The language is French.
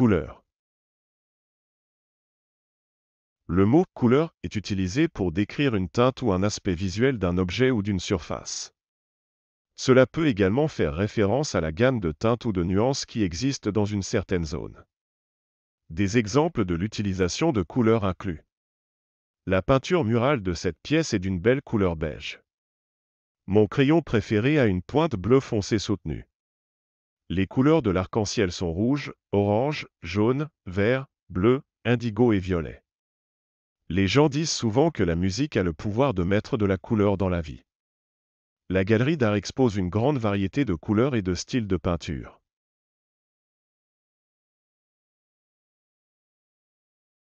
Couleur Le mot couleur est utilisé pour décrire une teinte ou un aspect visuel d'un objet ou d'une surface. Cela peut également faire référence à la gamme de teintes ou de nuances qui existent dans une certaine zone. Des exemples de l'utilisation de couleurs incluent La peinture murale de cette pièce est d'une belle couleur beige. Mon crayon préféré a une pointe bleu foncé soutenue. Les couleurs de l'arc-en-ciel sont rouge, orange, jaune, vert, bleu, indigo et violet. Les gens disent souvent que la musique a le pouvoir de mettre de la couleur dans la vie. La galerie d'art expose une grande variété de couleurs et de styles de peinture.